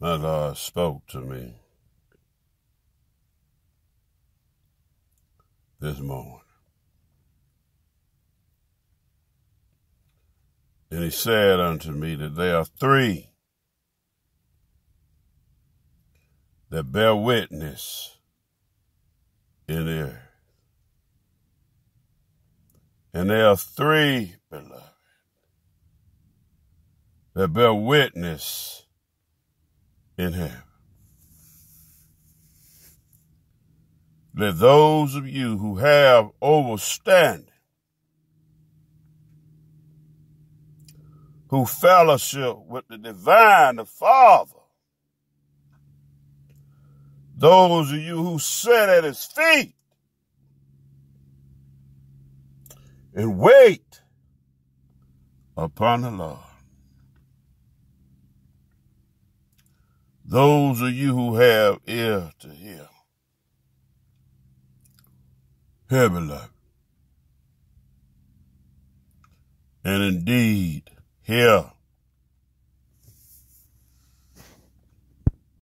My Lord spoke to me this morning. And he said unto me that there are three that bear witness in the earth. And there are three, beloved, that bear witness in Him, Let those of you who have overstanding, who fellowship with the divine, the Father, those of you who sit at his feet and wait upon the Lord. Those of you who have ear to hear. Hear, Lord, And indeed, hear